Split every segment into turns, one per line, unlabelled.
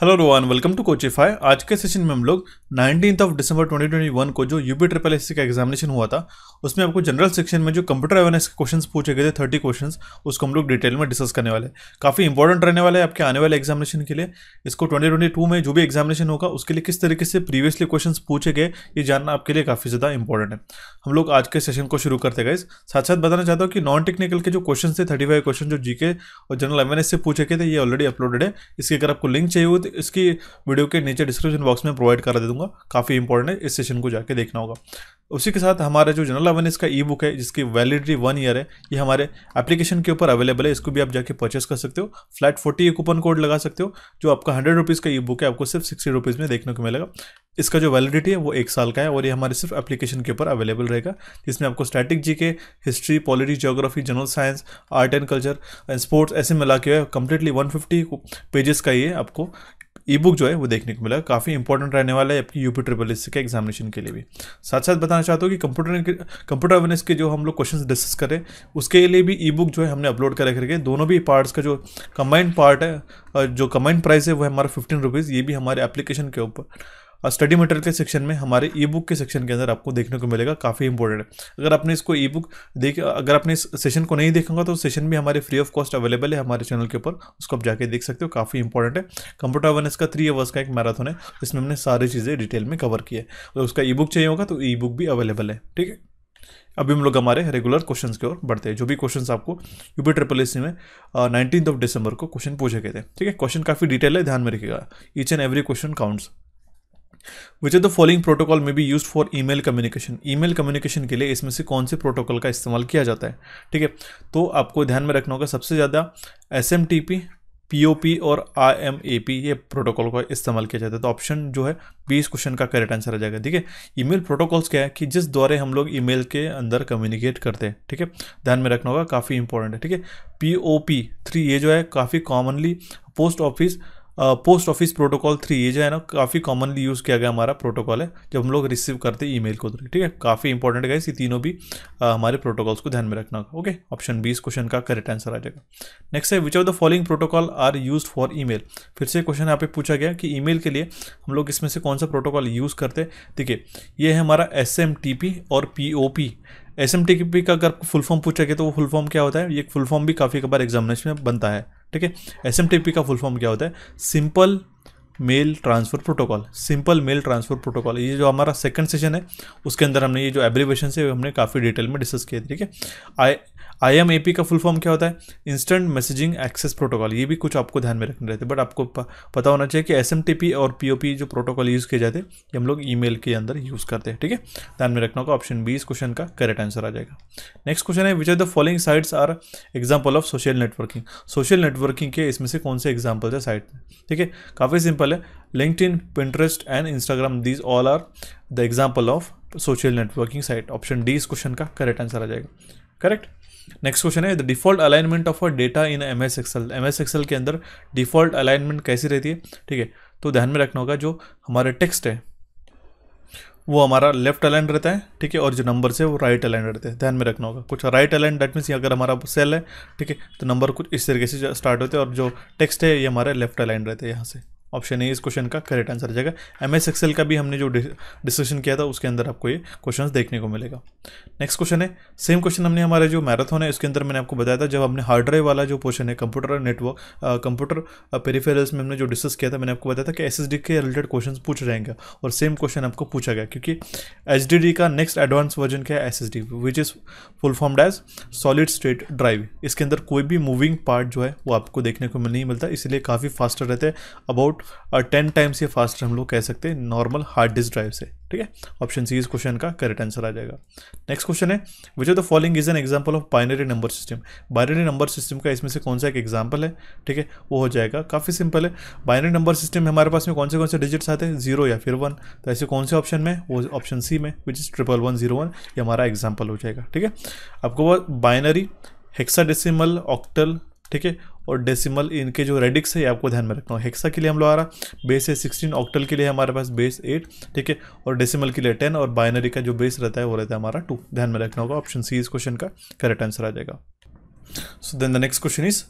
Hello Rohan welcome to Coachify आज के session में हम लोग नाइनटीन ऑफ दिसंबर 2021 को जो यूपी ट्रिपल एस का एग्जामिनेशन हुआ था उसमें आपको जनरल सेक्शन में जो कंप्यूटर अवेयरनेस के क्वेश्चंस पूछे गए थे थर्टी क्वेश्चंस उसको हम लोग डिटेल में डिस्कस करने वाले काफ़ी इंपॉर्टेंट रहने वाला है आपके आने वाले एग्जामिनेशन के लिए इसको ट्वेंटी में जो भी एग्जामिनेशन होगा उसके लिए किस तरीके से प्रीवियसली क्वेश्चन पूछे गए ये जानना आपके लिए काफ़ी ज़्यादा इंपॉर्टेंट है हम लोग आज के सेशन को शुरू करते गए साथ साथ बताना चाहता हूँ कि नॉन टेक्निकल के जो क्वेश्चन थे थर्टी क्वेश्चन जो जी और जनरल अवेयरनेस से पूछे गए थे ये ऑलरेडी अपलोडेड है इसकी अगर आपको लिंक चाहिए तो इसकी वीडियो के नीचे डिस्क्रिप्शन बॉक्स में प्रोवाइड करा दे दूंगा काफ़ी इंपॉर्टेंट है इस सेशन को जाके देखना होगा उसी के साथ हमारा जो जनरल अवेयरनेस का ई बुक है जिसकी वैलिडिटी वन ईयर है ये हमारे एप्लीकेशन के ऊपर अवेलेबल है इसको भी आप जाके परचेस कर सकते हो फ्लैट फोर्टी कूपन कोड लगा सकते हो जो आपका हंड्रेड रुपीज़ का ई बुक है आपको सिर्फ सिक्सटी रुपीज़ में देखने को मिलेगा इसका जो वैलिडिटी है वो एक साल का है और ये हमारे सिर्फ एप्लीकेशन के ऊपर अवेलेबल रहेगा जिसमें आपको static G K history politics geography general science art and culture and sports ऐसे मिला के कंप्लीटली फिफ्टी पेजेस का ये आपको ई बुक जो है वो देखने को मिला काफ़ी इंपॉर्टेंट रहने वाला है आपकी यूपी ट्रिपल एस के एग्जामिनेशन के लिए भी साथ साथ बताना चाहता हूँ कि कंप्यूटर कंप्यूटर अवेयरनेस के जो हम लोग क्वेश्चन डिस्कस करें उसके लिए भी ई बुक जो है हमने अपलोड करा करके दोनों भी पार्ट्स का जो कंबाइंड पार्ट है जो कंबाइंड प्राइस है वो हमारा फिफ्टीन रुपीज़ ये भी हमारे एप्लीकेशन के ऊपर और स्टडी मटेरियल के सेक्शन में हमारे ई बुक के सेक्शन के अंदर आपको देखने को मिलेगा काफ़ी इंपॉर्टेंट है अगर आपने इसको ई बुक देख अगर आपने इस सेशन को नहीं देखा तो सेशन भी हमारे फ्री ऑफ कॉस्ट अवेलेबल है हमारे चैनल के ऊपर उसको आप जाके देख सकते हो काफ़ी इंपॉर्टेंट है कंप्यूटर अवेयरनेस का थ्री अवर्स का एक मैराथन है जिसमें हमने सारी चीज़ें डिटेल में कवर की है तो उसका ई बुक चाहिए होगा तो ई बुक भी अवेलेबल है ठीक है अभी हम लोग हमारे रेगुलर क्वेश्चन की ओर बढ़ते हैं जो भी क्वेश्चन आपको यूपी ट्रिपल एस में नाइनटीन ऑफ दिसंबर को क्वेश्चन पूछे गए थे ठीक है क्वेश्चन काफ़ी डिटेल है ध्यान में रखिएगा each and every question counts which are the following protocol may be use for email communication email communication के लिए इसमें से कौन से प्रोटोकॉल का इस्तेमाल किया जाता है ठीक है तो आपको ध्यान में रखना होगा सबसे ज़्यादा S M T P P O P और आई एम ए पी ये प्रोटोकॉल का इस्तेमाल किया जाता है तो ऑप्शन जो है बी इस क्वेश्चन का करेक्ट आंसर आ जाएगा ठीक है ईमेल प्रोटोकॉल्स क्या है कि जिस द्वारा हम लोग ईमेल के अंदर कम्युनिकेट करते हैं ठीक है ध्यान में रखना होगा काफ़ी इंपॉर्टेंट है ठीक है पी ओ पी थ्री ये जो है काफ़ी commonly post office post office protocol three ये जो है ना काफ़ी कॉमनली यूज़ किया गया हमारा प्रोटोकॉल है जब हम लोग रिसीव करते हैं ईमेल को ठीक है काफ़ी इंपॉर्टेंट है इस तीनों भी आ, हमारे प्रोटोकॉल्स को ध्यान में रखना होगा ओके ऑप्शन बी इस क्वेश्चन का करेक्ट आंसर आ जाएगा नेक्स्ट है which of the following protocol are use for E फिर से क्वेश्चन यहाँ पे पूछा गया कि ई के लिए हम लोग इसमें से कौन सा प्रोटोकॉल यूज़ करते ठीक है ये है हमारा एस और P S M T P का अगर फुल फॉर्म पूछा गया तो वो फुल फॉर्म क्या होता है ये फुल फॉर्म भी काफ़ी कबार एग्जामिनेशन में बनता है ठीक है एस एम टी पी का फुल फॉर्म क्या होता है simple mail transfer protocol simple mail transfer protocol ये जो हमारा सेकंड सेशन है उसके अंदर हमने ये जो एब्रीवेशन है हमने काफ़ी डिटेल में डिस्कस किए ठीक है I I M A P का फुल फॉर्म क्या होता है इंस्टेंट मैसेजिंग एक्सेस प्रोटोकॉल ये भी कुछ आपको ध्यान में रखने रहते बट आपको पता होना चाहिए कि एस एम टी पी और पी ओ पी जो प्रोटोकॉल यूज़ किए जाते हैं ये हम लोग ई मेल के अंदर यूज़ करते हैं ठीक है ध्यान में रखना होगा ऑप्शन बी इस क्वेश्चन का करेक्ट आंसर आ जाएगा नेक्स्ट क्वेश्चन है which are the following sites are example of social networking social networking के इसमें से कौन से एग्जाम्पल है साइट ठीक है काफ़ी सिंपल है LinkedIn Pinterest and Instagram these all are the example of social networking site option D इस क्वेश्चन का करेक्ट आंसर आ जाएगा करेक्ट नेक्स्ट क्वेश्चन है the default alignment of a data in M S Excel M S Excel के अंदर default alignment कैसी रहती है ठीक है तो ध्यान में रखना होगा जो हमारे टेक्स्ट है वो हमारा लेफ्ट अलाइन रहता है ठीक है और जो नंबर है वो राइट अलाइन रहते हैं ध्यान में रखना होगा कुछ राइट अलाइन डेट मीन्स अगर हमारा सेल है ठीक है तो नंबर कुछ इस तरीके से स्टार्ट होते हैं और जो टेक्स्ट है ये हमारे लेफ्ट अलाइन रहते हैं यहाँ से ऑप्शन है इस क्वेश्चन का करेक्ट आंसर आ जाएगा एम एस एक्सेल का भी हमने जो डिस्कशन किया था उसके अंदर आपको ये क्वेश्चन देखने को मिलेगा नेक्स्ट क्वेश्चन है सेम क्वेश्चन हमने हमारे जो मैराथन है उसके अंदर मैंने आपको बताया था जब हमने हार्ड ड्राइव वाला जो क्वेश्चन है कंप्यूटर नेटवर्क कंप्यूटर पेरीफेरल्स में हमने जो डिस्कस किया था मैंने आपको बताया था कि एस के रिलेटेड क्वेश्चन पूछ हैं और सेम क्वेश्चन आपको पूछा गया क्योंकि एच का नेक्स्ट एडवांस वर्जन क्या है S S D which is full form as solid state drive इसके अंदर कोई भी मूविंग पार्ट जो है वो आपको देखने को नहीं मिलता इसलिए काफ़ी फास्टर रहते हैं अबाउट और टेन टाइम्स ये फास्टर हम लोग कह सकते हैं नॉर्मल हार्ड डिस्क ड्राइव से ठीक है ऑप्शन सी इस क्वेश्चन का करेक्ट आंसर आ जाएगा नेक्स्ट क्वेश्चन है which of the following is an example of binary number system binary number system का इसमें से कौन सा एक एग्जाम्पल है ठीक है वो हो जाएगा काफ़ी सिंपल है बाइनरी नंबर सिस्टम में हमारे पास में कौन से कौन से डिजिट्स आते हैं जीरो या फिर वन तो ऐसे कौन से ऑप्शन में वो ऑप्शन सी में which is triple one zero one ये हमारा एग्जाम्पल हो जाएगा ठीक है आपको वो बाइनरी हेक्साडेसिमल ऑक्टल ठीक है और डेसिमल इनके जो रेडिक्स है ये आपको ध्यान में रखना है हेक्सा के लिए हम लोग आ रहा बेस है सिक्सटीन ऑक्टल के लिए हमारे पास बेस एट ठीक है और डेसिमल के लिए टेन और बाइनरी का जो बेस रहता है वो रहता है हमारा टू ध्यान में रखना होगा ऑप्शन सी इस क्वेश्चन का करेक्ट आंसर आ जाएगा so then the next question is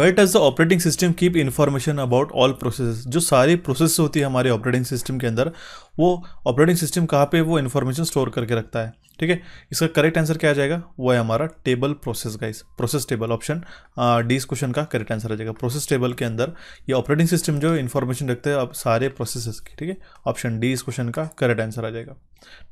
what does the operating system keep information about all process जो सारी प्रोसेस होती है हमारे ऑपरेटिंग सिस्टम के अंदर वो ऑपरेटिंग सिस्टम कहाँ पे वो इन्फॉर्मेशन स्टोर करके रखता है ठीक है इसका करेक्ट आंसर क्या आ जाएगा वो है हमारा table process guys process table option D इस क्वेश्चन का करेक्ट आंसर आ जाएगा प्रोसेस टेबल के अंदर ये ऑपरेटिंग सिस्टम जो इन्फॉर्मेशन रखते हैं अब सारे प्रोसेसेस की ठीक है ऑप्शन डी इस क्वेश्चन का करेक्ट आंसर आ जाएगा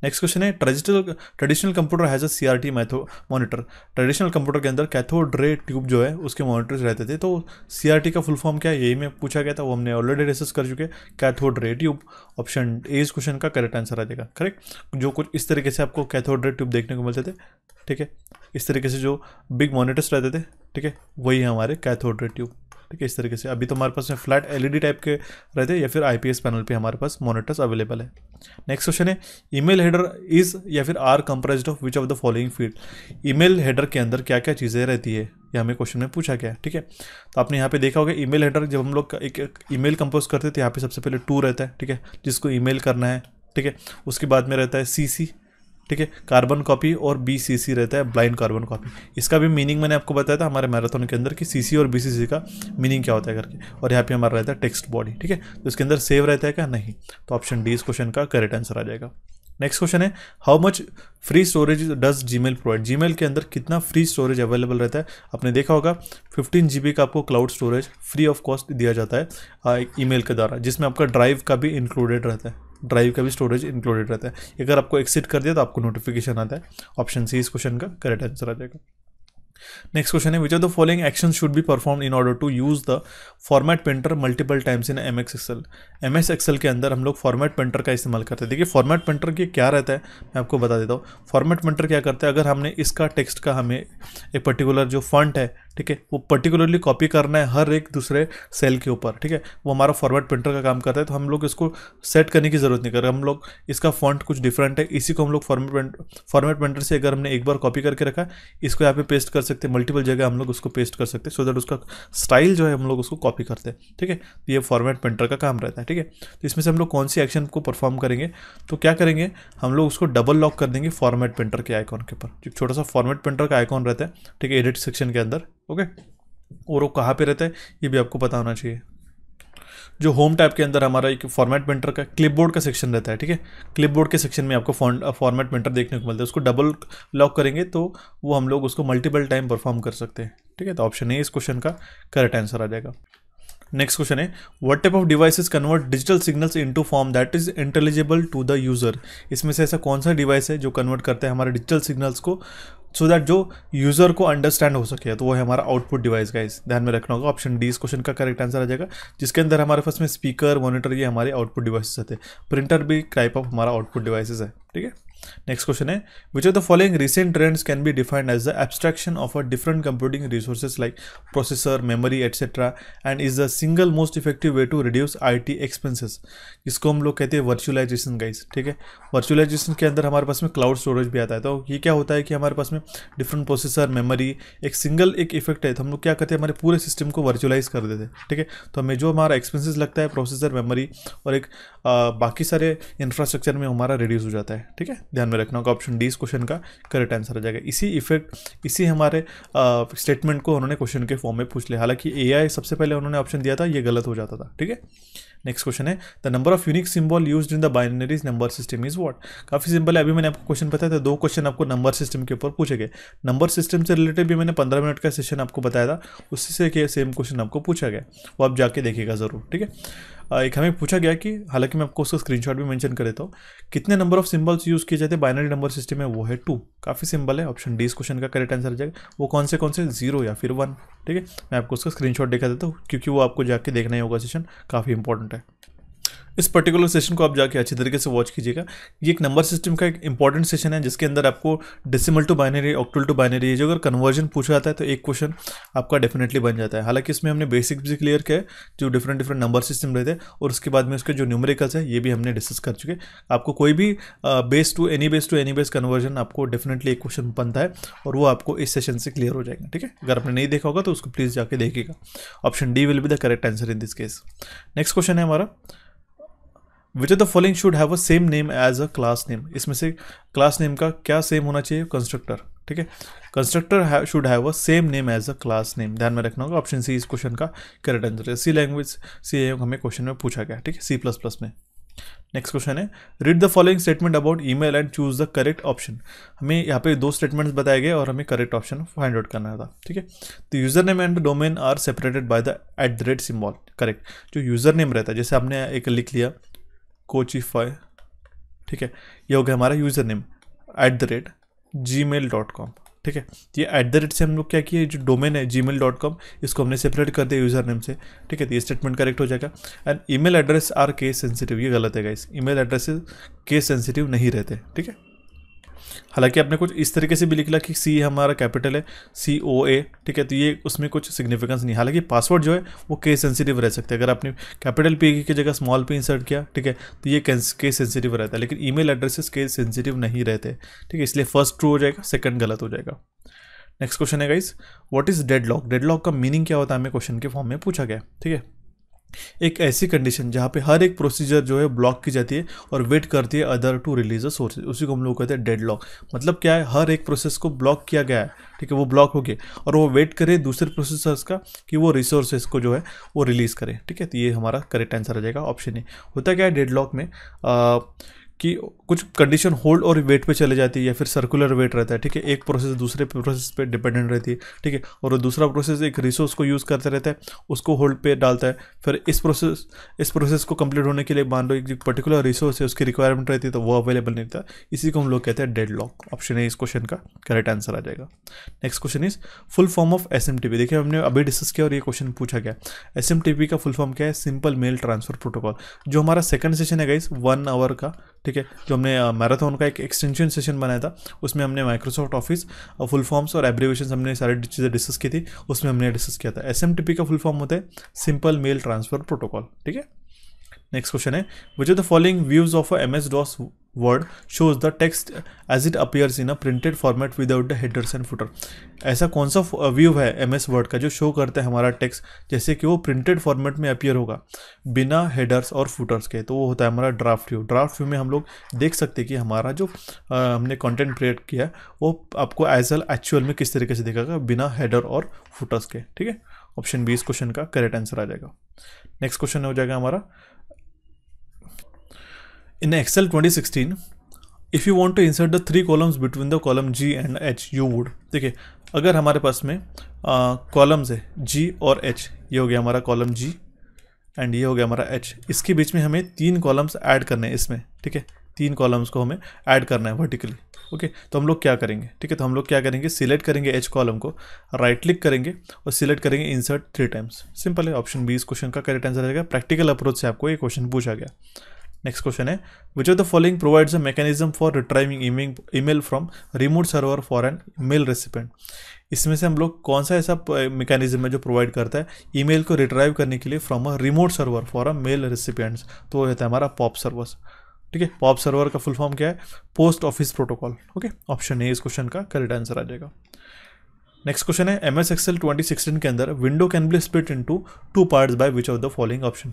नेक्स्ट क्वेश्चन है traditional traditional computer has a C R T मैथो मॉनिटर ट्रेडिशनल कंप्यूटर के अंदर कैथोड रे ट्यूब जो है उसके मॉनिटर्स रहते थे तो सी आर टी का फुल फॉर्म क्या है यही में पूछा गया था वो हमने ऑलरेडी रिसर्च कर चुके cathode ray tube option A इस क्वेश्चन का करेक्ट आंसर आ जाएगा करेक्ट जो कुछ इस तरीके से आपको कैथोड ऑर्डर ट्यूब देखने को मिलते थे ठीक है इस तरीके से जो बिग मोनिटर्स रहते थे ठीक है वही है हमारे कैथोड रे ट्यूब ठीक है इस तरीके से अभी तो हमारे पास में फ्लैट एलईडी टाइप के रहते हैं या फिर आईपीएस पैनल पे हमारे पास मॉनिटर्स अवेलेबल है नेक्स्ट क्वेश्चन है ईमेल हेडर इज या फिर are comprise of which of the following field email header के अंदर क्या क्या चीज़ें रहती है यह हमें क्वेश्चन में पूछा गया ठीक है तो आपने यहाँ पे देखा होगा ईमेल हेडर जब हम लोग एक ईमेल कंपोज करते थे यहाँ पे सबसे पहले टू रहता है ठीक है जिसको ईमेल करना है ठीक है उसके बाद में रहता है सी ठीक है कार्बन कॉपी और बी सी सी रहता है ब्लाइंड कार्बन कॉपी इसका भी मीनिंग मैंने आपको बताया था हमारे मैराथन के अंदर कि सी सी और बी सी सी का मीनिंग क्या होता है करके और यहाँ पे हमारा रहता है टेक्स्ट बॉडी ठीक है तो इसके अंदर सेव रहता है क्या नहीं तो ऑप्शन डी इस क्वेश्चन का करेक्ट आंसर आ जाएगा नेक्स्ट क्वेश्चन है how much free storage does Gmail provide Gmail के अंदर कितना फ्री स्टोरेज अवेलेबल रहता है आपने देखा होगा फिफ्टीन जी का आपको cloud storage free of cost दिया जाता है ई मेल के द्वारा जिसमें आपका ड्राइव का भी इंक्लूडेड रहता है ड्राइव का भी स्टोरेज इंक्लूडेड रहता है अगर आपको एक्सिट कर दिया तो आपको नोटिफिकेशन आता है ऑप्शन सी इस क्वेश्चन का करेक्ट आंसर आ जाएगा नेक्स्ट क्वेश्चन है which of the following action should be perform in order to use the format painter multiple times in M X Excel M S Excel के अंदर हम लोग format painter का इस्तेमाल करते हैं देखिए फॉर्मेट पेंटर के क्या रहता है मैं आपको बता देता हूँ फॉर्मेट पेंटर क्या करते हैं अगर हमने इसका टेक्स्ट का हमें एक पर्टिकुलर जो फंट है ठीक है वो पर्टिकुलरली कॉपी करना है हर एक दूसरे सेल के ऊपर ठीक है वो हमारा फॉर्मेट प्रिंटर का काम करता है तो हम लोग इसको सेट करने की ज़रूरत नहीं कर रहे हम लोग इसका फॉन्ट कुछ डिफरेंट है इसी को हम लोग फॉर्मेट फॉर्मेट प्रिंटर से अगर हमने एक बार कॉपी करके रखा इसको यहाँ पे पेस्ट कर सकते हैं मल्टीपल जगह हम लोग उसको पेस्ट कर सकते हैं सो दैट उसका स्टाइल जो है हम लोग उसको कॉपी करते हैं ठीक है तो ये फॉर्मेट प्रिंटर का काम रहता है ठीक है तो इसमें से हम लोग कौन सी एक्शन को परफॉर्म करेंगे तो क्या करेंगे हम लोग उसको डबल लॉक कर देंगे फॉर्मेट प्रिंटर के आइकॉन के ऊपर जो छोटा सा फॉर्मेट प्रिंटर का आइकॉन रहता है ठीक है एडिट सेक्शन के अंदर ओके और वो कहाँ पे रहते हैं ये भी आपको पता होना चाहिए जो होम टाइप के अंदर हमारा एक फॉर्मेट प्रिंटर का क्लिपबोर्ड का सेक्शन रहता है ठीक है क्लिपबोर्ड के सेक्शन में आपको फॉर्मेट प्रिंटर देखने को मिलता है उसको डबल लॉक करेंगे तो वो हम लोग उसको मल्टीपल टाइम परफॉर्म कर सकते हैं ठीक है तो ऑप्शन ए इस क्वेश्चन का करेक्ट आंसर आ जाएगा नेक्स्ट क्वेश्चन है what type of devices convert digital signals into form that is intelligible to the user इसमें से ऐसा कौन सा डिवाइस है जो कन्वर्ट करता है हमारे डिजिटल सिग्नल्स को सो दैट जो यूज़र को अंडरस्टैंड हो सके तो वो है हमारा आउटपुट डिवाइस का इस ध्यान में रखना होगा ऑप्शन डी इस क्वेश्चन का करेक्ट आंसर आ जाएगा जिसके अंदर हमारे पास में स्पीकर मॉनिटर ये हमारे आउटपुट डिवाइसेस आते हैं प्रिंटर भी टाइप ऑफ हमारा आउटपुट डिवाइसेस है ठीक है नेक्स्ट क्वेश्चन है which are the following recent trends can be defined as the abstraction of a different computing resources like processor memory etcetera and is the single most effective way to reduce I T expenses इसको हम लोग कहते हैं virtualisation guys ठीक है virtualisation के अंदर हमारे पास में क्लाउड स्टोरेज भी आता है तो ये क्या होता है कि हमारे पास में डिफरेंट प्रोसेसर मेमोरी एक सिंगल एक इफेक्ट है तो हम लोग क्या करते हैं हमारे पूरे सिस्टम को वर्चुअलाइज कर देते हैं ठीक है तो हमें जो हमारा एक्सपेंसिस लगता है प्रोसेसर मेमोरी और एक बाकी सारे इंफ्रास्ट्रक्चर में हमारा रिड्यूस हो जाता है ठीक है ध्यान में रखना होगा ऑप्शन डी इस क्वेश्चन का करेक्ट आंसर आ जाएगा इसी इफेक्ट इसी हमारे स्टेटमेंट को उन्होंने क्वेश्चन के फॉर्म में पूछ लिया हालांकि ए सबसे पहले उन्होंने ऑप्शन दिया था ये गलत हो जाता था ठीक है नेक्स्ट क्वेश्चन है the number of unique symbol use in the binaries number system is what काफी सिंपल है अभी मैंने आपको क्वेश्चन बताया था दो क्वेश्चन आपको नंबर सिस्टम के ऊपर पूछे गए नंबर सिस्टम से रिलेटेड भी मैंने पंद्रह मिनट का सेशन आपको बताया था उसी से सेम क्वेश्चन आपको पूछा गया वो आप जाके देखिएगा जरूर ठीक है एक हमें पूछा गया कि हालांकि मैं आपको उसका स्क्रीनशॉट भी मेंशन कर देता हूँ कितने नंबर ऑफ सिंबल्स यूज़ किए जाते हैं बाइनरी नंबर सिस्टम में वो है टू काफ़ी सिंबल है ऑप्शन डी इस क्वेश्चन का करेक्ट आंसर जाएगा वो कौन से कौन से जीरो या फिर वन ठीक है मैं आपको उसका स्क्रीनशॉट दिखा देता हूँ क्योंकि वो आपको जाके देखना ही होगा सेशन काफ़ी इंपॉर्टेंट है इस पर्टिकुलर सेशन को आप जाके अच्छी तरीके से वॉच कीजिएगा ये एक नंबर सिस्टम का एक इंपॉर्टेंट सेशन है जिसके अंदर आपको decimal to binary octal to binary जो अगर कन्वर्जन पूछा जाता है तो एक क्वेश्चन आपका डेफिनेटली बन जाता है हालांकि इसमें हमने बेसिक्स भी क्लियर किया जो डिफरेंट डिफरेंट नंबर सिस्टम रहते हैं और उसके बाद में उसके जो न्यूमेरिकल्स है ये भी हमने डिस्कस कर चुके आपको कोई भी base to any base to any base conversion आपको डेफिनेटली एक क्वेश्चन बनता है और वो आपको इस सेशन से क्लियर हो जाएगा ठीक है अगर आपने नहीं देखा होगा तो उसको प्लीज़ जाके देखिएगा option D will be the correct answer in this case next question है हमारा which of the following should have a same name as a class name इसमें से क्लास नेम का क्या सेम होना चाहिए कंस्ट्रक्टर ठीक है constructor should have a same name as a class name ध्यान में रखना होगा ऑप्शन सी इस क्वेश्चन का करेक्ट आंसर है सी लैंग्वेज सी एम हमें क्वेश्चन में पूछा गया ठीक है सी प्लस प्लस में नेक्स्ट क्वेश्चन है read the following statement about email and choose the correct option हमें यहाँ पे दो स्टेटमेंट्स बताए गए और हमें करेक्ट ऑप्शन फाइंड आउट करना था ठीक है तो user name and domain are separated by the at the rate symbol correct जो यूजर नेम रहता है जैसे आपने एक लिख लिया कोचीफाई ठीक है ये हो गया हमारा user name at the rate Gmail dot com ठीक है ये एट द रेट से हम लोग क्या किए जो डोमेन है जी मेल डॉट कॉम इसको हमने सेपरेट कर दिया यूज़र नेम से ठीक है तो ये स्टेटमेंट करेक्ट हो जाएगा and email address are case sensitive ये गलत है guys email addresses case sensitive नहीं रहते ठीक है हालांकि आपने कुछ इस तरीके से भी लिख लिया कि सी हमारा कैपिटल है सी ओ ए ठीक है तो ये उसमें कुछ सिग्निफिकेंस नहीं हालांकि पासवर्ड जो है वो के सेंसिटिव रह सकते हैं अगर आपने कैपिटल पी की जगह स्मॉल पी इंसर्ट किया ठीक है तो ये के सेंसिटिव रहता है लेकिन ईमेल एड्रेसेस केस सेंसिटिव नहीं रहते ठीक है इसलिए फर्स्ट ट्रू हो जाएगा सेकंड गलत हो जाएगा नेक्स्ट क्वेश्चन है guys what is deadlock deadlock का मीनिंग क्या होता है हमें क्वेश्चन के फॉर्म में पूछा गया ठीक है एक ऐसी कंडीशन जहाँ पे हर एक प्रोसीजर जो है ब्लॉक की जाती है और वेट करती है other to release resources उसी को हम लोग कहते हैं डेड लॉक मतलब क्या है हर एक प्रोसेस को ब्लॉक किया गया है ठीक है वो ब्लॉक हो गया और वो वेट करे दूसरे प्रोसेसर्स का कि वो रिसोर्सेज को जो है वो रिलीज़ करे ठीक है तो ये हमारा करेक्ट आंसर आ जाएगा ऑप्शन ए होता क्या है डेड लॉक में आ, कि कुछ कंडीशन होल्ड और वेट पे चले जाती है या फिर सर्कुलर वेट रहता है ठीक है एक प्रोसेस दूसरे प्रोसेस पे डिपेंडेंट रहती है ठीक है और दूसरा प्रोसेस एक रिसोर्स को यूज़ करते रहता है उसको होल्ड पे डालता है फिर इस प्रोसेस इस प्रोसेस को कंप्लीट होने के लिए मान लो एक पर्टिकुलर रिसोर्स है उसकी रिक्वायरमेंट रहती है तो वो अवेलेबल नहीं था इसी को हम लोग कहते हैं डेड लॉक ऑप्शन है इस क्वेश्चन का करेक्ट आंसर आ जाएगा next question is full form of S M देखिए हमने अभी डिस्कस किया और ये क्वेश्चन पूछा गया एस का फुल फॉर्म क्या है सिंपल मेल ट्रांसफर प्रोटोकॉल जो हमारा सेकंड सेशन है गाइस वन आवर का ठीक है जो हमने मैराथन का एक एक्सटेंशन सेशन बनाया था उसमें हमने माइक्रोसॉफ्ट ऑफिस फुल फॉर्म्स और एब्रीवेशन हमने सारी चीज़ें डिस्कस की थी उसमें हमने डिस्कस किया था एस का फुल फॉर्म होता है सिंपल मेल ट्रांसफ़र प्रोटोकॉल ठीक है नेक्स्ट क्वेश्चन है which are the following views of M S DOS word shows the text as it appears in a printed format without the headers and footer ऐसा कौन सा view है M S word का जो show करता है हमारा टेक्स्ट जैसे कि वो प्रिंटेड फॉर्मेट में अपियर होगा बिना हेडर्स और फुटर्स के तो वो होता है हमारा ड्राफ्ट व्यू ड्राफ्ट व्यू में हम लोग देख सकते हैं कि हमारा जो आ, हमने कॉन्टेंट क्रिएट किया वो आपको एज एल एक्चुअल में किस तरीके से देखेगा बिना हेडर और फुटर्स के ठीक है ऑप्शन बी इस क्वेश्चन का करेक्ट आंसर आ जाएगा नेक्स्ट क्वेश्चन हो जाएगा हमारा In Excel 2016, if you want to insert the three columns between the column G and H, you would. agar अगर हमारे पास में कॉलम्स है G और H, ये हो गया हमारा कॉलम G एंड ये हो गया हमारा H. इसके बीच में हमें तीन कॉलम्स ऐड करने हैं इसमें ठीक है तीन कॉलम्स को हमें ऐड करना है वर्टिकली ओके okay, तो हम लोग क्या करेंगे ठीक है तो हम लोग क्या करेंगे सिलेक्ट करेंगे एच कॉलम को राइट क्लिक करेंगे और सिलेक्ट करेंगे इंसर्ट थ्री टाइम्स सिंपल है ऑप्शन बी इस क्वेश्चन का करेक्ट आंसर रहेगा प्रैक्टिकल अप्रोच से आपको ये क्वेश्चन पूछा गया नेक्स्ट क्वेश्चन है which of the following provides a mechanism for retrieving email from remote server for an mail recipient इसमें से हम लोग कौन सा ऐसा मैकेनिज्म है जो प्रोवाइड करता है ईमेल को रिट्राइव करने के लिए from a remote server for a mail recipients तो रहता है हमारा पॉप सर्वर ठीक है पॉप सर्वर का फुल फॉर्म क्या है post office protocol okay option A इस क्वेश्चन का करेक्ट आंसर आ जाएगा नेक्स्ट क्वेश्चन है M S Excel twenty sixteen के अंदर window can be split into two parts by which of the following option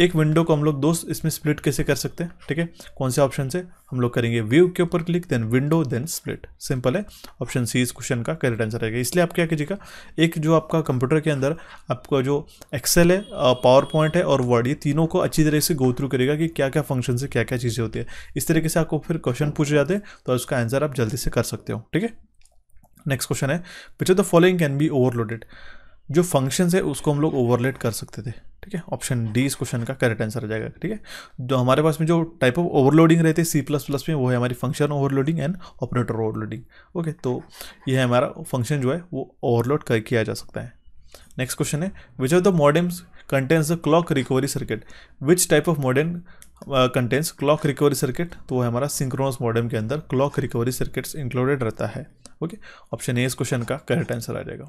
एक विंडो को हम लोग दोस्त इसमें स्प्लिट कैसे कर सकते हैं ठीक है कौन से ऑप्शन से हम लोग करेंगे व्यू के ऊपर click then window then split simple है ऑप्शन सी इस क्वेश्चन का करेक्ट आंसर रहेगा इसलिए आप क्या कीजिएगा एक जो आपका कंप्यूटर के अंदर आपका जो एक्सेल है पावर पॉइंट है और वर्ड ये तीनों को अच्छी तरह से गो थ्रू करेगा कि क्या क्या फंक्शन से क्या क्या चीज़ें होती है इस तरीके से आपको फिर क्वेश्चन पूछे जाते हैं तो उसका आंसर आप जल्दी से कर सकते हो ठीक है नेक्स्ट क्वेश्चन है which of the following can be overloaded जो फंक्शन है उसको हम लोग ओवरलेट कर सकते थे ठीक है ऑप्शन डी इस क्वेश्चन का करेक्ट आंसर आ जाएगा ठीक है जो हमारे पास में जो टाइप ऑफ ओवरलोडिंग रहते हैं सी प्लस प्लस में वो है हमारी function overloading and operator overloading okay तो ये है हमारा फंक्शन जो है वो ओवरलोड कर किया जा सकता है नेक्स्ट क्वेश्चन है which of the modems contains the clock recovery circuit which type of modern contains clock recovery circuit तो वो हमारा सिंक्रोनस मॉडर्म के अंदर क्लॉक रिकवरी सर्किट्स इंक्लूडेड रहता है ओके ऑप्शन ए इस क्वेश्चन का करेक्ट आंसर आ जाएगा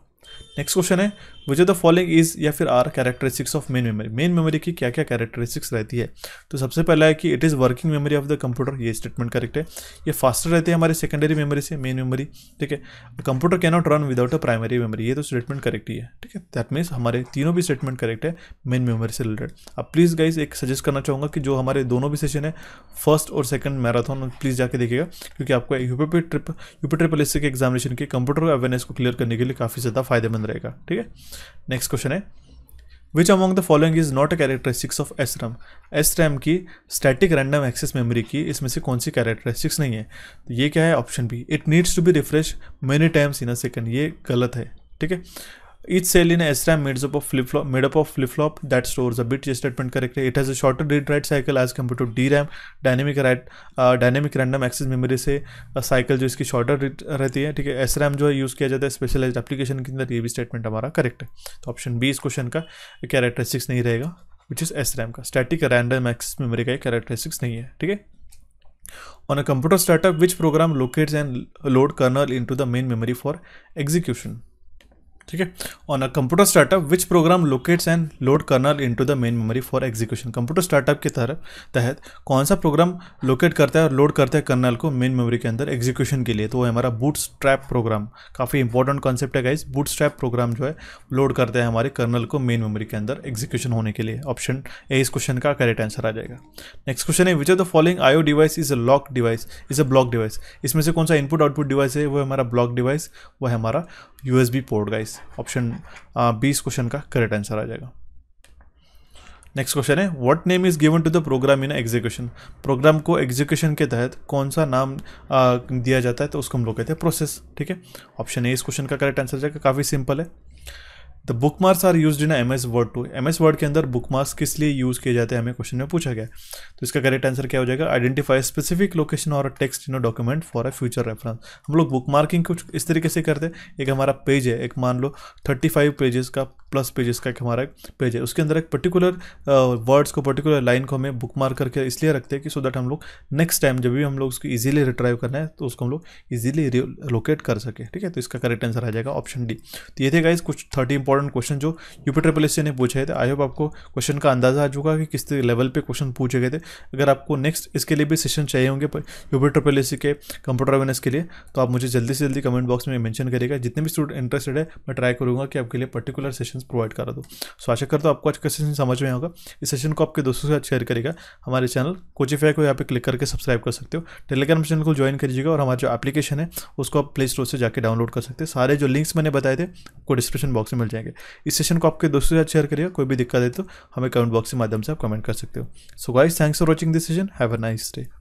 नेक्स्ट क्वेश्चन है विच द फॉलोइंग इज या फिर are characteristics of main memory main memory की क्या क्या कैरेक्टरिस्टिक्स रहती है तो सबसे पहला है कि it is working memory of the computer ये स्टेटमेंट करेक्ट है ये फास्टर रहती है हमारे सेकेंडरी मेमोरी से मेन मेमोरी ठीक है computer cannot run without a primary memory ये तो स्टेटमेंट करेक्ट ही है ठीक है दैट मीन्स हमारे तीनों भी स्टेटमेंट करेक्ट है मेन मेमोरी से रिलेटेड अब प्लीज़ गाइज एक सजेस्ट करना चाहूँगा कि जो हमारे दोनों भी सेशन है फर्स्ट और सेकेंड मैराथन प्लीज़ जाके देखिएगा क्योंकि आपको UP trip UP triple S के एग्जामिनेशन के कंप्यूटर अवेयरनेस को क्लियर करने के लिए काफ़ी ज़्यादा फायदेमंद रहेगा ठीक है नेक्स्ट क्वेश्चन है which among the following is not a characteristics of S RAM S RAM की स्टैटिक रैंडम एक्सेस मेमोरी की इसमें से कौन सी कैरेक्टरिस्टिक्स नहीं है तो ये क्या है option B it needs to be refresh many times in a second ये गलत है ठीक है Each cell in SRAM made up of flip flop made up of flip flop that stores a bit statement correctly. It has a shorter read write cycle as compared to DRAM. Dynamic write uh, dynamic random access memory से cycle जो इसकी shorter रहती है ठीक है SRAM जो है use किया जाता है specialized application के अंदर ये भी statement हमारा correct है तो option B इस question का characteristics नहीं रहेगा which is SRAM का static random access memory का ये characteristics नहीं है ठीक है on a computer startup which program locates and load kernel into the main memory for execution ठीक है on a computer startup which program locates and load kernel into the main memory for execution computer startup के तरह तहत कौन सा programme locate करता है और लोड करता है कर्नल को मेन मेमोरी के अंदर एग्जीक्यूशन के लिए तो वो है हमारा बूट स्ट्रैप प्रोग्राम काफ़ी इंपॉर्टेंट कॉन्सेप्ट है गाइज बूट स्ट्रैप प्रोग्राम जो है लोड करता है हमारे कर्नल को मेन मेमोरी के अंदर एग्जीक्यूशन होने के लिए ऑप्शन ए इस क्वेश्चन का करेक्ट आंसर आ जाएगा नेक्स्ट क्वेश्चन है which of the following IO device is a lock device is a block device इसमें से कौन सा इनपुट आउटपुट डिवाइस है वो हमारा ब्लॉक डिवाइस वो है हमारा यूएसबी पोर्ट गाइस ऑप्शन बीस क्वेश्चन का करेक्ट आंसर आ जाएगा नेक्स्ट क्वेश्चन है what name is given to the program in execution program को एग्जीक्यूशन के तहत कौन सा नाम आ, दिया जाता है तो उसको हम लोग कहते हैं प्रोसेस ठीक है ऑप्शन ए इस क्वेश्चन का करेक्ट आंसर जाएगा काफ़ी सिंपल है the bookmarks are use in M S word to M S word के अंदर बुक मार्क्स किस लिए यूज़ किए जाते हैं हमें क्वेश्चन में पूछा गया तो इसका करेक्ट आंसर क्या हो जाएगा आइडेंटिफाई स्पेसिफिक लोकेशन और text in a document for a future reference हम लोग बुक मार्किंग कुछ इस तरीके से करते हैं एक हमारा पेज है एक मान लो थर्टी फाइव पेजेस का प्लस पेजेस का एक हमारा एक पेज है उसके अंदर एक पर्टिकुलर वर्ड्स uh, को पर्टिकुलर लाइन को हमें बुक मार्क करके इसलिए रखते हैं कि सो दैट हम लोग नेक्स्ट टाइम जब भी हम लोग उसको ईजिली रिट्राइव करना है तो उसको हम लोग ईजिली लोकेट कर सके ठीक है तो इसका करेक्ट आंसर आ जाएगा ऑप्शन डी तो ये थे गाइज कुछ थर्टी इंपॉर्टेंट क्वेश्चन जो यूपी ट्रिपल एस ने पूछे थे आई होप आपको क्वेश्चन का अंदाजा आ चुका कि किस लेवल पर क्वेश्चन पूछे गए थे अगर आपको नेक्स्ट इसके लिए भी सेशन चाहिए होंगे यूपी ट्रिपल एस के कंप्यूटर अवेयरनेस के लिए तो आप मुझे जल्दी से जल्दी कमेंट बॉक्स में मैंशन करेगा जितने भी स्टूडेंट इंटरेस्टेड है मैं ट्राई करूँगा कि आपके लिए पर्टिकुलर सेशन सेशन प्रोवाइड करा दो सो आशा करता हूँ आपको आज का सेशन समझ में होगा इस सेशन को आपके दोस्तों के साथ शेयर करेगा हमारे चैनल कोचिफाई को यहाँ पे क्लिक करके सब्सक्राइब कर सकते हो टेलीग्राम चैनल को ज्वाइन करिएगा और हमारा जो एप्लीकेशन है उसको आप प्ले स्टोर से जाकर डाउनलोड कर सकते हैं सारे जो लिंक्स मैंने बताए थे आपको डिस्क्रिप्शन बॉक्स में मिल जाएंगे इस सेशन को आपके दोस्तों के साथ शेयर करिएगा कोई भी दिक्कत है तो हमें कमेंट बॉक्स के माध्यम से आप कमेंट कर सकते हो so guys thanks for watching this session have a nice day